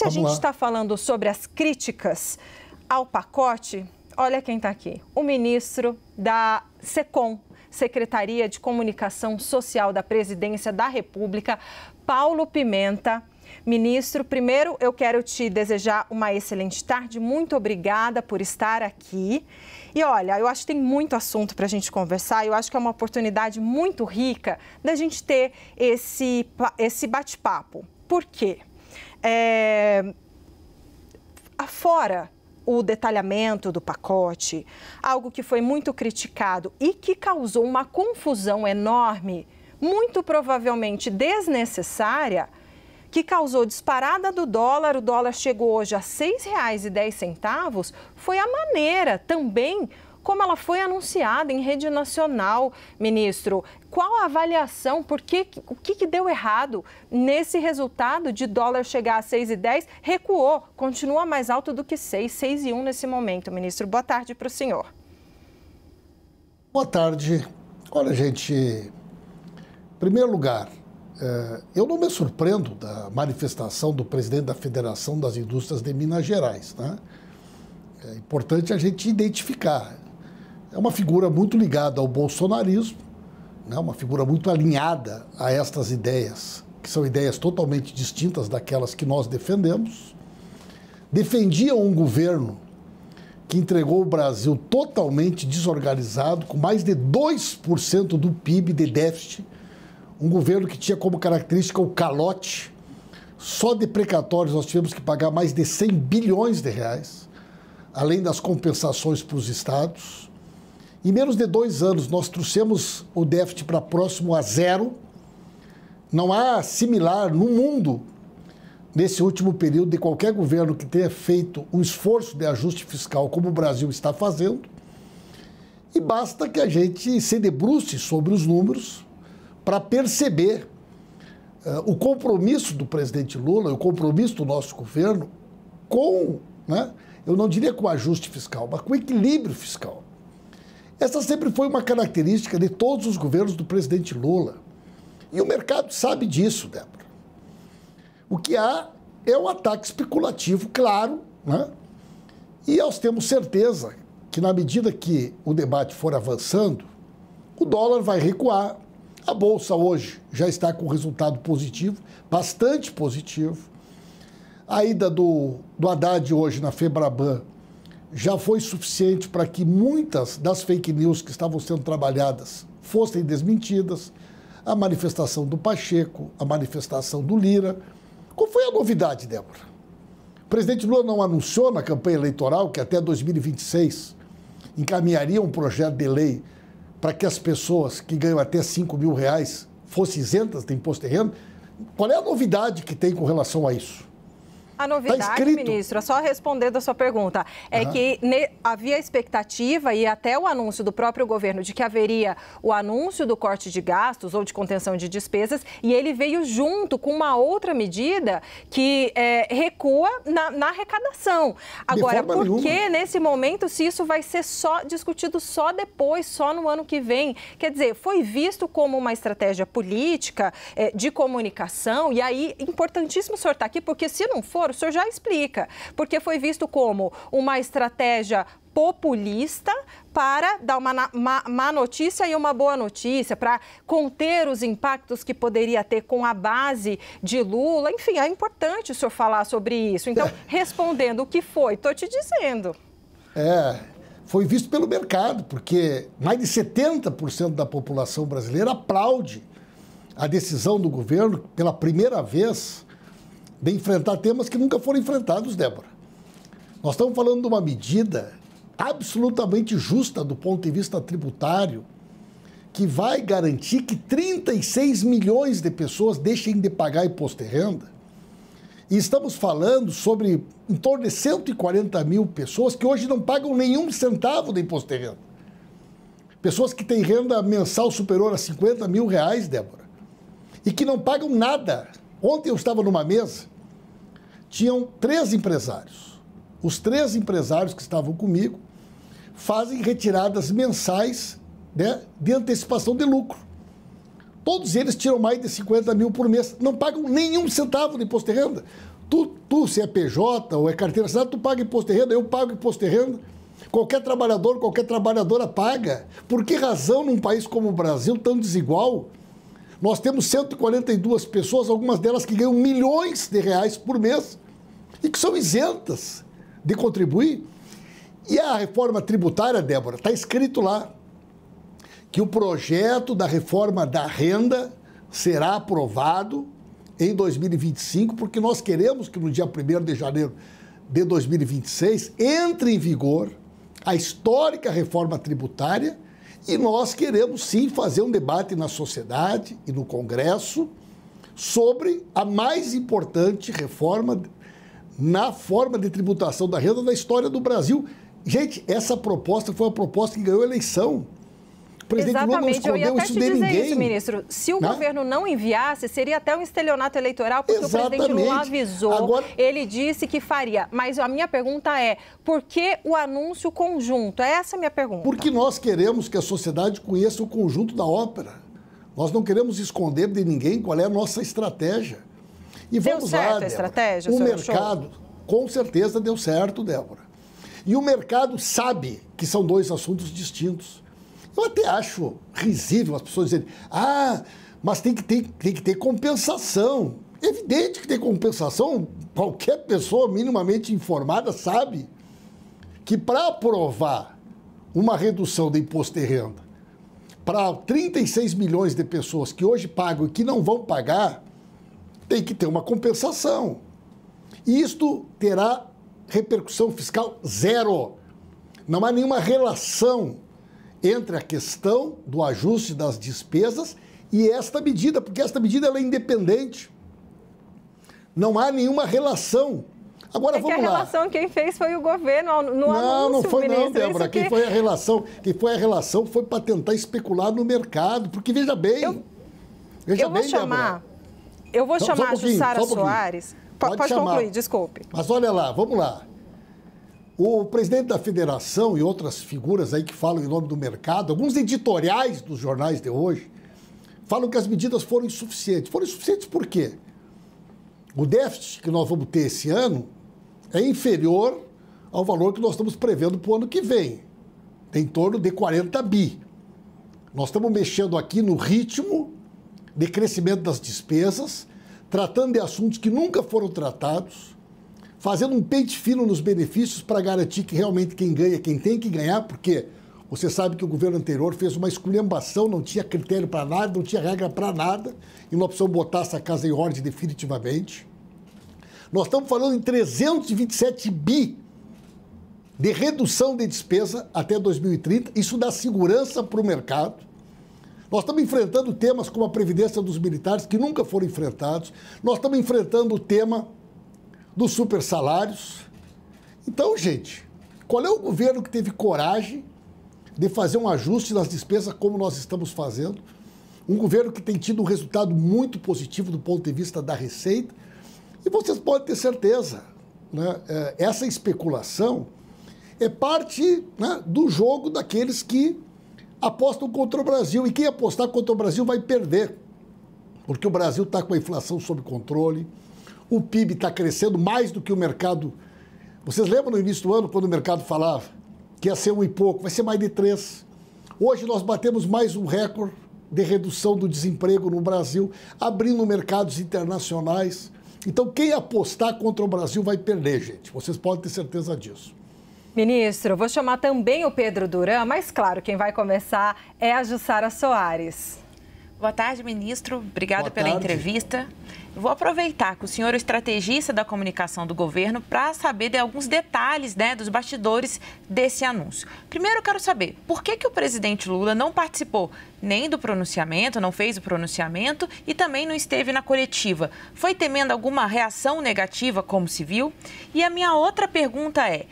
se Vamos a gente está falando sobre as críticas ao pacote, olha quem está aqui: o ministro da SECOM, Secretaria de Comunicação Social da Presidência da República, Paulo Pimenta. Ministro, primeiro eu quero te desejar uma excelente tarde. Muito obrigada por estar aqui. E olha, eu acho que tem muito assunto para a gente conversar. Eu acho que é uma oportunidade muito rica da gente ter esse, esse bate-papo. Por quê? é, afora o detalhamento do pacote, algo que foi muito criticado e que causou uma confusão enorme, muito provavelmente desnecessária, que causou disparada do dólar, o dólar chegou hoje a R$ 6,10, foi a maneira também como ela foi anunciada em rede nacional, ministro. Qual a avaliação? Por que, o que, que deu errado nesse resultado de dólar chegar a 6,10? Recuou, continua mais alto do que 6, 6,1 nesse momento, ministro. Boa tarde para o senhor. Boa tarde. Olha, gente, em primeiro lugar, eh, eu não me surpreendo da manifestação do presidente da Federação das Indústrias de Minas Gerais. Né? É importante a gente identificar é uma figura muito ligada ao bolsonarismo, né? uma figura muito alinhada a estas ideias, que são ideias totalmente distintas daquelas que nós defendemos. Defendia um governo que entregou o Brasil totalmente desorganizado, com mais de 2% do PIB de déficit, um governo que tinha como característica o calote. Só de precatórios nós tivemos que pagar mais de 100 bilhões de reais, além das compensações para os estados. Em menos de dois anos, nós trouxemos o déficit para próximo a zero. Não há similar no mundo, nesse último período, de qualquer governo que tenha feito um esforço de ajuste fiscal como o Brasil está fazendo. E basta que a gente se debruce sobre os números para perceber uh, o compromisso do presidente Lula, o compromisso do nosso governo com, né, eu não diria com ajuste fiscal, mas com equilíbrio fiscal. Essa sempre foi uma característica de todos os governos do presidente Lula. E o mercado sabe disso, Débora. O que há é um ataque especulativo, claro, né? e nós temos certeza que, na medida que o debate for avançando, o dólar vai recuar. A bolsa hoje já está com resultado positivo, bastante positivo. A ida do, do Haddad hoje na Febraban já foi suficiente para que muitas das fake news que estavam sendo trabalhadas fossem desmentidas. A manifestação do Pacheco, a manifestação do Lira. Qual foi a novidade, Débora? O presidente Lula não anunciou na campanha eleitoral que até 2026 encaminharia um projeto de lei para que as pessoas que ganham até 5 mil reais fossem isentas de imposto de renda? Qual é a novidade que tem com relação a isso? A tá novidade, tá ministro, é só respondendo a sua pergunta, é uhum. que ne, havia expectativa e até o anúncio do próprio governo de que haveria o anúncio do corte de gastos ou de contenção de despesas e ele veio junto com uma outra medida que é, recua na, na arrecadação. Agora, por que nesse momento se isso vai ser só discutido só depois, só no ano que vem? Quer dizer, foi visto como uma estratégia política, é, de comunicação, e aí importantíssimo estar tá aqui, porque se não for, o senhor já explica, porque foi visto como uma estratégia populista para dar uma má notícia e uma boa notícia, para conter os impactos que poderia ter com a base de Lula. Enfim, é importante o senhor falar sobre isso. Então, é. respondendo o que foi, estou te dizendo. É, foi visto pelo mercado, porque mais de 70% da população brasileira aplaude a decisão do governo, pela primeira vez, de enfrentar temas que nunca foram enfrentados, Débora. Nós estamos falando de uma medida absolutamente justa do ponto de vista tributário, que vai garantir que 36 milhões de pessoas deixem de pagar imposto de renda. E estamos falando sobre em torno de 140 mil pessoas que hoje não pagam nenhum centavo de imposto de renda. Pessoas que têm renda mensal superior a 50 mil reais, Débora, e que não pagam nada. Ontem eu estava numa mesa tinham três empresários. Os três empresários que estavam comigo fazem retiradas mensais né, de antecipação de lucro. Todos eles tiram mais de 50 mil por mês, não pagam nenhum centavo de imposto de renda. Tu, tu se é PJ ou é carteira assinada, tu paga imposto de renda, eu pago imposto de renda. Qualquer trabalhador, qualquer trabalhadora paga. Por que razão num país como o Brasil, tão desigual, nós temos 142 pessoas, algumas delas que ganham milhões de reais por mês e que são isentas de contribuir. E a reforma tributária, Débora, está escrito lá que o projeto da reforma da renda será aprovado em 2025, porque nós queremos que no dia 1 de janeiro de 2026 entre em vigor a histórica reforma tributária e nós queremos sim fazer um debate na sociedade e no Congresso sobre a mais importante reforma na forma de tributação da renda da história do Brasil. Gente, essa proposta foi a proposta que ganhou a eleição presidente Exatamente. Lula não escondeu isso de ninguém. Isso, ministro. Se o né? governo não enviasse, seria até um estelionato eleitoral, porque Exatamente. o presidente Lula avisou, Agora... ele disse que faria. Mas a minha pergunta é, por que o anúncio conjunto? Essa é essa a minha pergunta. Porque nós queremos que a sociedade conheça o conjunto da ópera. Nós não queremos esconder de ninguém qual é a nossa estratégia. E deu vamos certo lá, a estratégia, o mercado, achou? com certeza deu certo, Débora. E o mercado sabe que são dois assuntos distintos. Eu até acho risível as pessoas dizerem, ah, mas tem que ter, tem que ter compensação. Evidente que tem compensação, qualquer pessoa minimamente informada sabe que para aprovar uma redução do imposto de renda para 36 milhões de pessoas que hoje pagam e que não vão pagar, tem que ter uma compensação. E isto terá repercussão fiscal zero. Não há nenhuma relação entre a questão do ajuste das despesas e esta medida, porque esta medida é independente. Não há nenhuma relação. Agora é vamos que a lá. relação quem fez foi o governo no não, anúncio, Não, foi ministro, não, Débora. Quem, que... foi a relação, quem foi a relação foi para tentar especular no mercado, porque veja bem. Eu, veja eu bem, vou chamar, Débora. Eu vou só, chamar só um a Jussara um Soares. Pode, pode, pode concluir, desculpe. Mas olha lá, vamos lá. O presidente da federação e outras figuras aí que falam em nome do mercado, alguns editoriais dos jornais de hoje, falam que as medidas foram insuficientes. Foram insuficientes por quê? O déficit que nós vamos ter esse ano é inferior ao valor que nós estamos prevendo para o ano que vem, em torno de 40 bi. Nós estamos mexendo aqui no ritmo de crescimento das despesas, tratando de assuntos que nunca foram tratados, fazendo um pente fino nos benefícios para garantir que realmente quem ganha, quem tem que ganhar, porque você sabe que o governo anterior fez uma esculhambação, não tinha critério para nada, não tinha regra para nada, e não opção botar essa casa em ordem definitivamente. Nós estamos falando em 327 bi de redução de despesa até 2030, isso dá segurança para o mercado. Nós estamos enfrentando temas como a previdência dos militares, que nunca foram enfrentados. Nós estamos enfrentando o tema dos super salários. Então, gente, qual é o governo que teve coragem de fazer um ajuste nas despesas como nós estamos fazendo? Um governo que tem tido um resultado muito positivo do ponto de vista da receita. E vocês podem ter certeza, né, é, essa especulação é parte né, do jogo daqueles que apostam contra o Brasil. E quem apostar contra o Brasil vai perder, porque o Brasil está com a inflação sob controle o PIB está crescendo mais do que o mercado. Vocês lembram no início do ano, quando o mercado falava que ia ser um e pouco, vai ser mais de três. Hoje nós batemos mais um recorde de redução do desemprego no Brasil, abrindo mercados internacionais. Então, quem apostar contra o Brasil vai perder, gente. Vocês podem ter certeza disso. Ministro, vou chamar também o Pedro Duran, mas claro, quem vai começar é a Jussara Soares. Boa tarde, ministro. Obrigada pela tarde. entrevista. vou aproveitar que o senhor é o estrategista da comunicação do governo para saber de alguns detalhes né, dos bastidores desse anúncio. Primeiro, eu quero saber por que, que o presidente Lula não participou nem do pronunciamento, não fez o pronunciamento e também não esteve na coletiva. Foi temendo alguma reação negativa, como se viu? E a minha outra pergunta é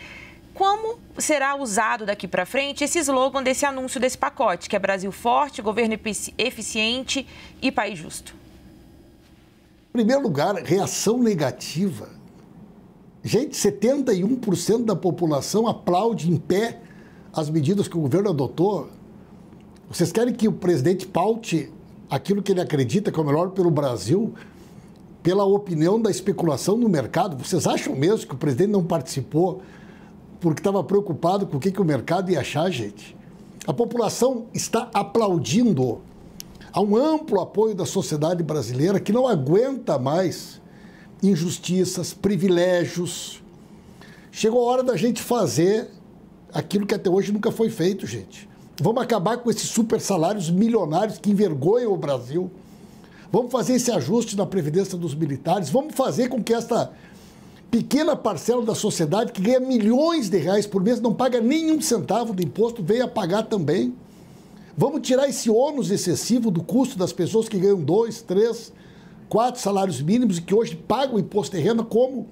como será usado daqui para frente esse slogan desse anúncio desse pacote, que é Brasil forte, governo eficiente e país justo? Em primeiro lugar, reação negativa. Gente, 71% da população aplaude em pé as medidas que o governo adotou. Vocês querem que o presidente paute aquilo que ele acredita que é o melhor pelo Brasil pela opinião da especulação no mercado? Vocês acham mesmo que o presidente não participou porque estava preocupado com o que, que o mercado ia achar, gente. A população está aplaudindo. Há um amplo apoio da sociedade brasileira que não aguenta mais injustiças, privilégios. Chegou a hora da gente fazer aquilo que até hoje nunca foi feito, gente. Vamos acabar com esses super salários milionários que envergonham o Brasil. Vamos fazer esse ajuste na previdência dos militares. Vamos fazer com que esta pequena parcela da sociedade que ganha milhões de reais por mês, não paga nenhum centavo de imposto, veio a pagar também. Vamos tirar esse ônus excessivo do custo das pessoas que ganham dois, três, quatro salários mínimos e que hoje pagam imposto de renda como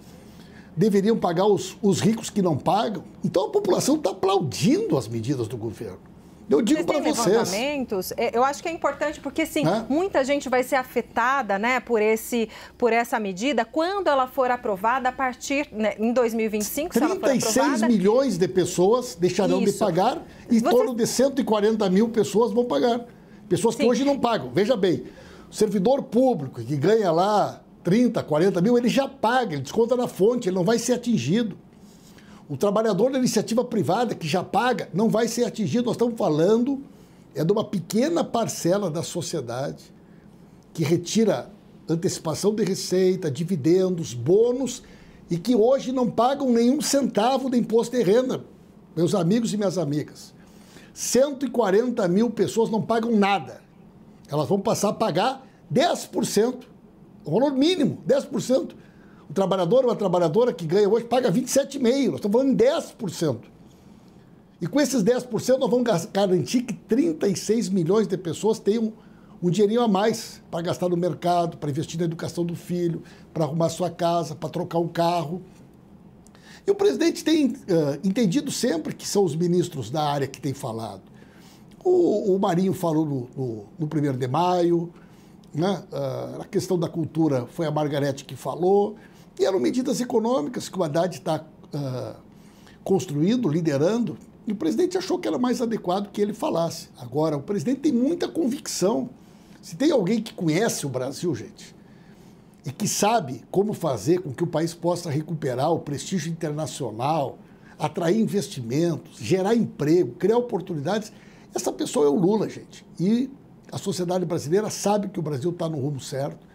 deveriam pagar os, os ricos que não pagam. Então a população está aplaudindo as medidas do governo. Eu digo para vocês. Levantamentos? É, eu acho que é importante porque sim, muita gente vai ser afetada, né, por esse por essa medida quando ela for aprovada a partir né, em 2025, 36 se ela for aprovada. milhões de pessoas deixarão Isso. de pagar e Você... em torno de 140 mil pessoas vão pagar. Pessoas sim. que hoje não pagam. Veja bem, o servidor público que ganha lá 30, 40 mil, ele já paga, ele desconta na fonte, ele não vai ser atingido. O trabalhador da iniciativa privada que já paga não vai ser atingido. Nós estamos falando é de uma pequena parcela da sociedade que retira antecipação de receita, dividendos, bônus e que hoje não pagam nenhum centavo de imposto de renda, meus amigos e minhas amigas. 140 mil pessoas não pagam nada. Elas vão passar a pagar 10%, o valor mínimo, 10% o trabalhador ou a trabalhadora que ganha hoje paga 27,5%. Nós estamos falando em 10%. E com esses 10%, nós vamos garantir que 36 milhões de pessoas tenham um dinheirinho a mais para gastar no mercado, para investir na educação do filho, para arrumar sua casa, para trocar o um carro. E o presidente tem uh, entendido sempre que são os ministros da área que têm falado. O, o Marinho falou no, no, 1 de maio, né? Uh, a questão da cultura foi a Margarete que falou. E eram medidas econômicas que o Haddad está uh, construindo, liderando, e o presidente achou que era mais adequado que ele falasse. Agora, o presidente tem muita convicção. Se tem alguém que conhece o Brasil, gente, e que sabe como fazer com que o país possa recuperar o prestígio internacional, atrair investimentos, gerar emprego, criar oportunidades, essa pessoa é o Lula, gente. E a sociedade brasileira sabe que o Brasil está no rumo certo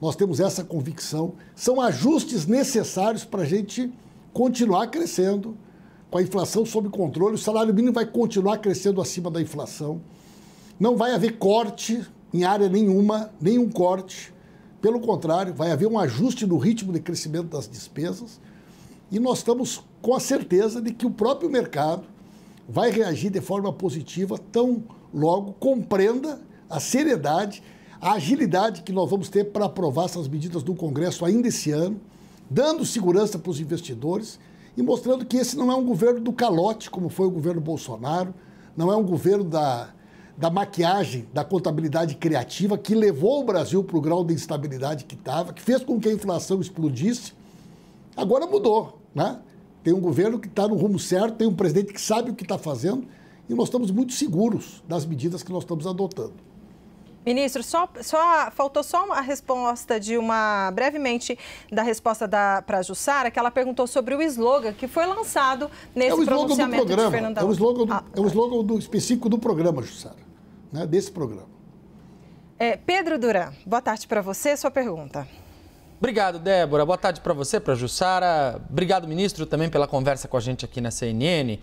nós temos essa convicção. São ajustes necessários para a gente continuar crescendo, com a inflação sob controle. O salário mínimo vai continuar crescendo acima da inflação. Não vai haver corte em área nenhuma, nenhum corte. Pelo contrário, vai haver um ajuste no ritmo de crescimento das despesas. E nós estamos com a certeza de que o próprio mercado vai reagir de forma positiva tão logo compreenda a seriedade a agilidade que nós vamos ter para aprovar essas medidas no Congresso ainda esse ano, dando segurança para os investidores e mostrando que esse não é um governo do calote, como foi o governo Bolsonaro, não é um governo da, da maquiagem, da contabilidade criativa, que levou o Brasil para o grau de instabilidade que estava, que fez com que a inflação explodisse. Agora mudou, né? Tem um governo que está no rumo certo, tem um presidente que sabe o que está fazendo e nós estamos muito seguros das medidas que nós estamos adotando. Ministro, só, só, faltou só a resposta de uma brevemente da resposta para a Jussara, que ela perguntou sobre o slogan que foi lançado nesse é pronunciamento do programa, de Fernando é o slogan do, ah, é o slogan do, específico do programa, Jussara, né, desse programa. É, Pedro Duran, boa tarde para você, sua pergunta. Obrigado, Débora. Boa tarde para você, para Jussara. Obrigado, ministro, também pela conversa com a gente aqui na CNN.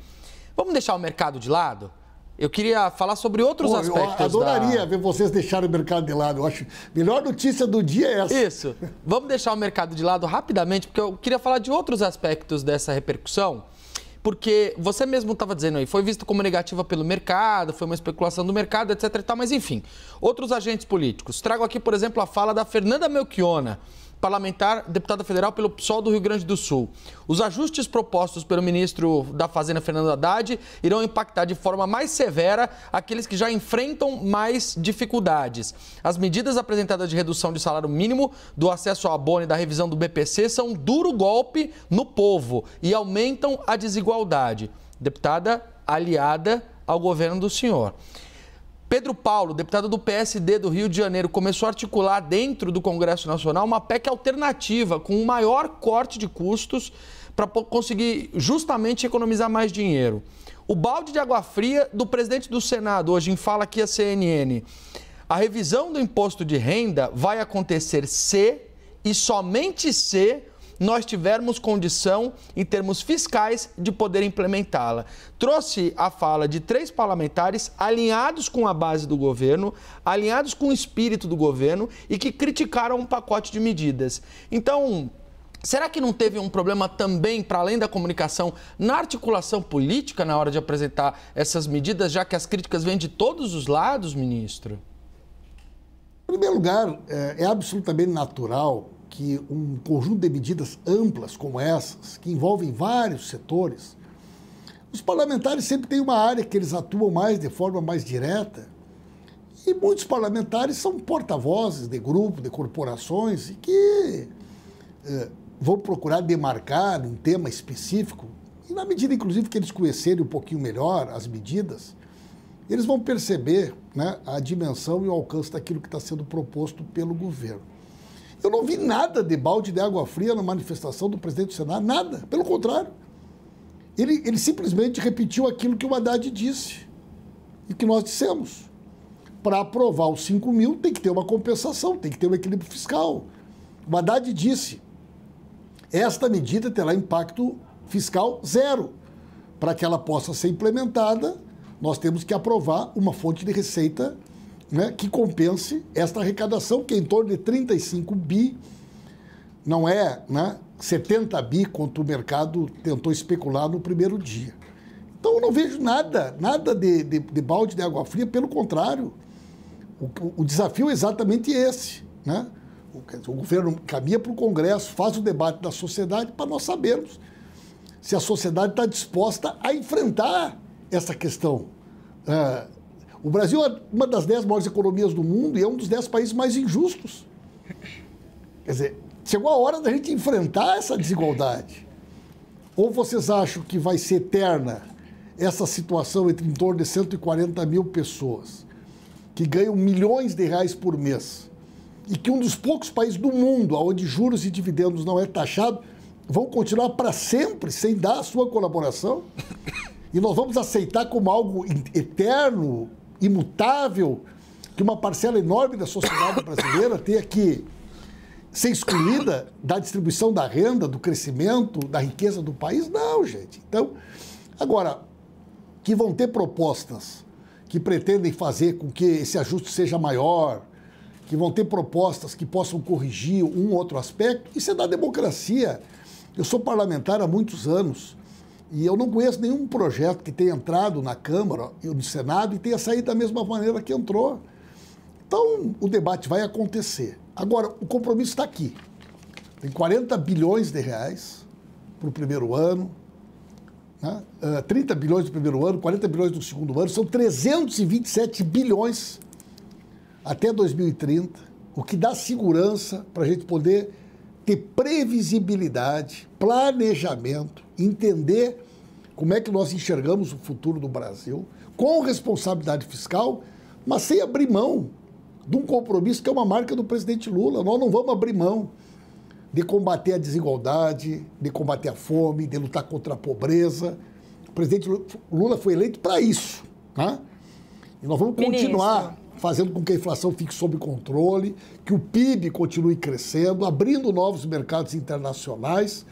Vamos deixar o mercado de lado? Eu queria falar sobre outros Pô, aspectos. Eu adoraria da... ver vocês deixarem o mercado de lado. Eu acho melhor notícia do dia é essa. Isso. Vamos deixar o mercado de lado rapidamente, porque eu queria falar de outros aspectos dessa repercussão. Porque você mesmo estava dizendo aí, foi visto como negativa pelo mercado, foi uma especulação do mercado, etc. E tal, mas enfim, outros agentes políticos. Trago aqui, por exemplo, a fala da Fernanda Melchiona, parlamentar, deputada federal pelo PSOL do Rio Grande do Sul. Os ajustes propostos pelo ministro da Fazenda, Fernando Haddad, irão impactar de forma mais severa aqueles que já enfrentam mais dificuldades. As medidas apresentadas de redução de salário mínimo, do acesso ao abono e da revisão do BPC são um duro golpe no povo e aumentam a desigualdade. Deputada aliada ao governo do senhor. Pedro Paulo, deputado do PSD do Rio de Janeiro, começou a articular dentro do Congresso Nacional uma PEC alternativa com um maior corte de custos para conseguir justamente economizar mais dinheiro. O balde de água fria do presidente do Senado hoje em fala aqui a CNN. A revisão do imposto de renda vai acontecer se e somente se nós tivermos condição, em termos fiscais, de poder implementá-la. Trouxe a fala de três parlamentares alinhados com a base do governo, alinhados com o espírito do governo e que criticaram um pacote de medidas. Então, Será que não teve um problema também, para além da comunicação, na articulação política na hora de apresentar essas medidas, já que as críticas vêm de todos os lados, ministro? Em primeiro lugar, é, é absolutamente natural que um conjunto de medidas amplas como essas, que envolvem vários setores, os parlamentares sempre têm uma área que eles atuam mais de forma mais direta. E muitos parlamentares são porta-vozes de grupos, de corporações, e que eh, vão procurar demarcar um tema específico. E na medida, inclusive, que eles conhecerem um pouquinho melhor as medidas, eles vão perceber né, a dimensão e o alcance daquilo que está sendo proposto pelo governo. Eu não vi nada de balde de água fria na manifestação do presidente do Senado, nada. Pelo contrário. Ele, ele simplesmente repetiu aquilo que o Haddad disse e que nós dissemos. Para aprovar os 5 mil, tem que ter uma compensação, tem que ter um equilíbrio fiscal. O Haddad disse: esta medida terá impacto fiscal zero. Para que ela possa ser implementada, nós temos que aprovar uma fonte de receita né, que compense esta arrecadação, que é em torno de 35 bi, não é né, 70 bi quanto o mercado tentou especular no primeiro dia. Então eu não vejo nada, nada de, de, de balde de água fria, pelo contrário. O, o desafio é exatamente esse. Né? O, o governo caminha para o Congresso, faz o debate da sociedade para nós sabermos se a sociedade está disposta a enfrentar essa questão. Uh, o Brasil é uma das dez maiores economias do mundo e é um dos dez países mais injustos. Quer dizer, chegou a hora da gente enfrentar essa desigualdade. Ou vocês acham que vai ser eterna essa situação entre em torno de 140 mil pessoas que ganham milhões de reais por mês e que um dos poucos países do mundo onde juros e dividendos não é taxado vão continuar para sempre sem dar a sua colaboração? E nós vamos aceitar como algo eterno imutável, que uma parcela enorme da sociedade brasileira tenha que ser excluída da distribuição da renda, do crescimento, da riqueza do país? Não, gente. Então, agora, que vão ter propostas que pretendem fazer com que esse ajuste seja maior, que vão ter propostas que possam corrigir um ou outro aspecto, isso é da democracia. Eu sou parlamentar há muitos anos. E eu não conheço nenhum projeto que tenha entrado na Câmara e no Senado e tenha saído da mesma maneira que entrou. Então, o debate vai acontecer. Agora, o compromisso está aqui. Tem 40 bilhões de reais para o primeiro ano, né? Uh, ah, 30 bilhões no primeiro ano, 40 bilhões no segundo ano, são 327 bilhões até 2030, o que dá segurança para a gente poder ter previsibilidade, planejamento, entender como é que nós enxergamos o futuro do Brasil com responsabilidade fiscal, mas sem abrir mão de um compromisso que é uma marca do presidente Lula. Nós não vamos abrir mão de combater a desigualdade, de combater a fome, de lutar contra a pobreza. O presidente Lula foi eleito para isso. Tá? E nós vamos continuar Ministro. fazendo com que a inflação fique sob controle, que o PIB continue crescendo, abrindo novos mercados internacionais.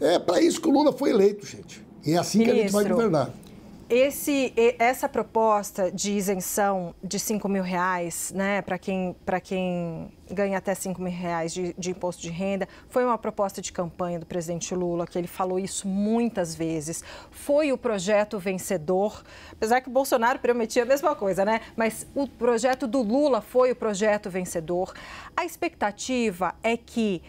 É para isso que o Lula foi eleito, gente. E é assim Ministro, que a gente vai governar. Esse, essa proposta de isenção de 5 mil reais, né, para quem, quem ganha até 5 mil reais de, de imposto de renda, foi uma proposta de campanha do presidente Lula, que ele falou isso muitas vezes. Foi o projeto vencedor, apesar que o Bolsonaro prometia a mesma coisa, né? Mas o projeto do Lula foi o projeto vencedor. A expectativa é que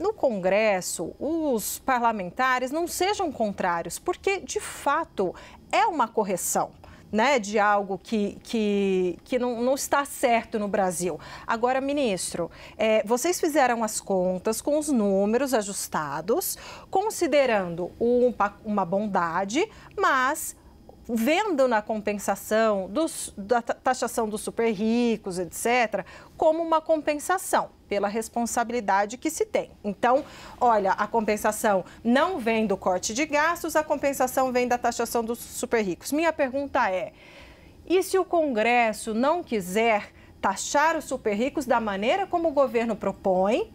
no Congresso os parlamentares não sejam contrários, porque de fato é uma correção. Né, de algo que, que, que não, não está certo no Brasil. Agora, ministro, é, vocês fizeram as contas com os números ajustados, considerando um, uma bondade, mas vendo na compensação dos, da taxação dos super ricos, etc., como uma compensação pela responsabilidade que se tem. Então, olha, a compensação não vem do corte de gastos, a compensação vem da taxação dos super ricos. Minha pergunta é: e se o Congresso não quiser taxar os super ricos da maneira como o governo propõe?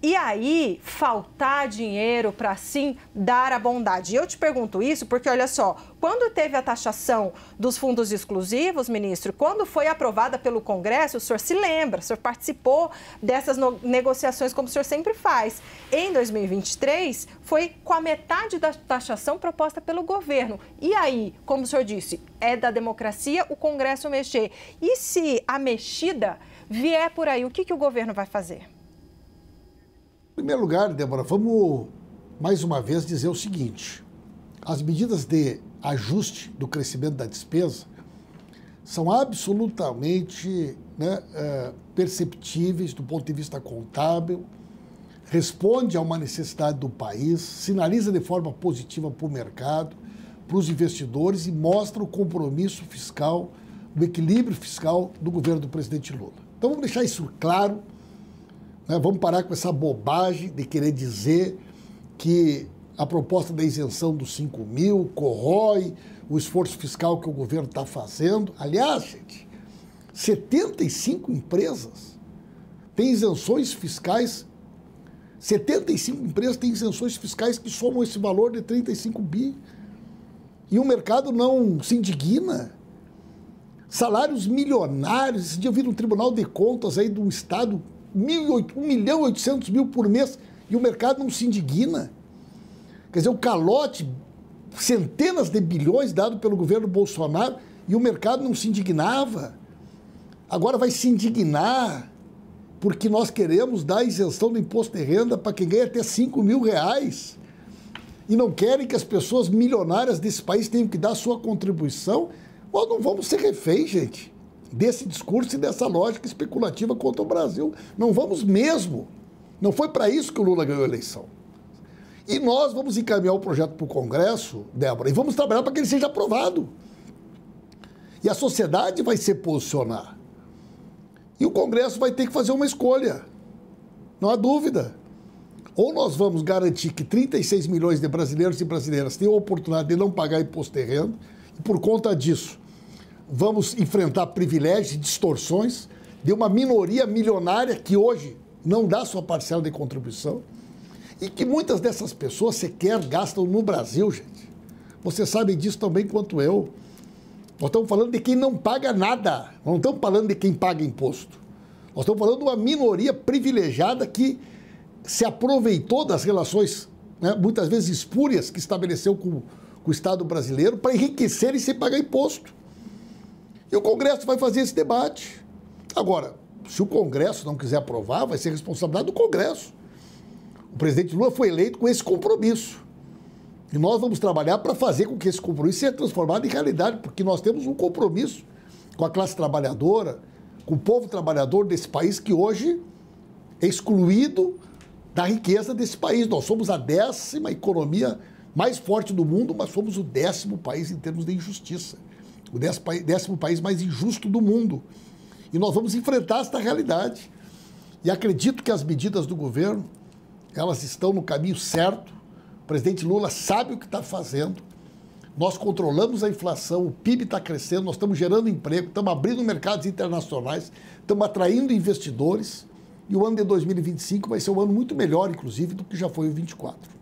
E aí, faltar dinheiro para sim dar a bondade. Eu te pergunto isso porque, olha só, quando teve a taxação dos fundos exclusivos, ministro, quando foi aprovada pelo Congresso, o senhor se lembra, o senhor participou dessas negociações como o senhor sempre faz. Em 2023, foi com a metade da taxação proposta pelo governo. E aí, como o senhor disse, é da democracia o Congresso mexer. E se a mexida vier por aí, o que, que o governo vai fazer? Em primeiro lugar, Débora, vamos mais uma vez dizer o seguinte: as medidas de ajuste do crescimento da despesa são absolutamente né, é, perceptíveis do ponto de vista contábil, responde a uma necessidade do país, sinaliza de forma positiva para o mercado, para os investidores e mostra o compromisso fiscal, o equilíbrio fiscal do governo do presidente Lula. Então vamos deixar isso claro né? Vamos parar com essa bobagem de querer dizer que a proposta da isenção dos 5 mil corrói o esforço fiscal que o governo está fazendo. Aliás, gente, 75 empresas têm isenções fiscais. 75 empresas têm isenções fiscais que somam esse valor de 35 bi. E o mercado não se indigna. Salários milionários. Esse dia eu vi no Tribunal de Contas aí de um estado 1 milhão e 800 mil por mês e o mercado não se indigna. Quer dizer, o calote, centenas de bilhões dado pelo governo Bolsonaro e o mercado não se indignava. Agora vai se indignar porque nós queremos dar isenção do imposto de renda para quem ganha até 5 mil reais. E não querem que as pessoas milionárias desse país tenham que dar sua contribuição. Nós não vamos ser reféns, gente desse discurso e dessa lógica especulativa contra o Brasil. Não vamos mesmo. Não foi para isso que o Lula ganhou a eleição. E nós vamos encaminhar o projeto para o Congresso, Débora, e vamos trabalhar para que ele seja aprovado. E a sociedade vai se posicionar. E o Congresso vai ter que fazer uma escolha. Não há dúvida. Ou nós vamos garantir que 36 milhões de brasileiros e brasileiras tenham a oportunidade de não pagar imposto de renda, e por conta disso, vamos enfrentar privilégios e distorções de uma minoria milionária que hoje não dá sua parcela de contribuição e que muitas dessas pessoas sequer gastam no Brasil, gente. Você sabe disso também quanto eu. Nós estamos falando de quem não paga nada, não estamos falando de quem paga imposto. Nós estamos falando de uma minoria privilegiada que se aproveitou das relações, né, muitas vezes espúrias, que estabeleceu com, com o Estado brasileiro para enriquecer e sem pagar imposto. E o Congresso vai fazer esse debate. Agora, se o Congresso não quiser aprovar, vai ser responsabilidade do Congresso. O presidente Lula foi eleito com esse compromisso. E nós vamos trabalhar para fazer com que esse compromisso seja transformado em realidade, porque nós temos um compromisso com a classe trabalhadora, com o povo trabalhador desse país que hoje é excluído da riqueza desse país. Nós somos a décima economia mais forte do mundo, mas somos o décimo país em termos de injustiça o décimo, país mais injusto do mundo. E nós vamos enfrentar esta realidade. E acredito que as medidas do governo, elas estão no caminho certo. O presidente Lula sabe o que está fazendo. Nós controlamos a inflação, o PIB está crescendo, nós estamos gerando emprego, estamos abrindo mercados internacionais, estamos atraindo investidores. E o ano de 2025 vai ser um ano muito melhor, inclusive, do que já foi o 24.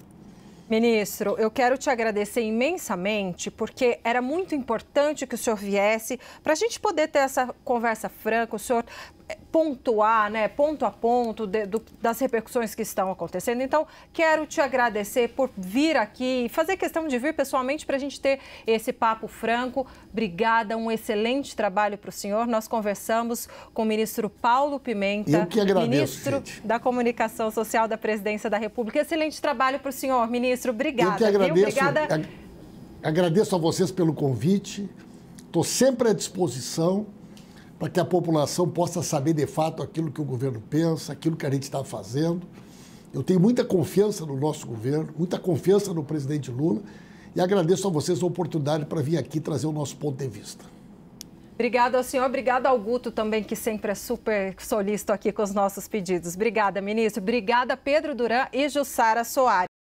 Ministro, eu quero te agradecer imensamente, porque era muito importante que o senhor viesse para a gente poder ter essa conversa franca. O senhor eh, pontuar, né, ponto a ponto, de, do, das repercussões que estão acontecendo. Então, quero te agradecer por vir aqui, fazer questão de vir pessoalmente para a gente ter esse papo franco. Obrigada, um excelente trabalho para o senhor. Nós conversamos com o ministro Paulo Pimenta, Eu que agradeço, ministro gente. da Comunicação Social da Presidência da República. Excelente trabalho para o senhor, ministro. Obrigada. Eu que agradeço. Obrigada. Agradeço a vocês pelo convite. Estou sempre à disposição para que a população possa saber de fato aquilo que o governo pensa, aquilo que a gente está fazendo. Eu tenho muita confiança no nosso governo, muita confiança no presidente Lula e agradeço a vocês a oportunidade para vir aqui trazer o nosso ponto de vista. Obrigada ao senhor, obrigada ao Guto também, que sempre é super solícito aqui com os nossos pedidos. Obrigada, ministro. Obrigada, Pedro Duran e Jussara Soares.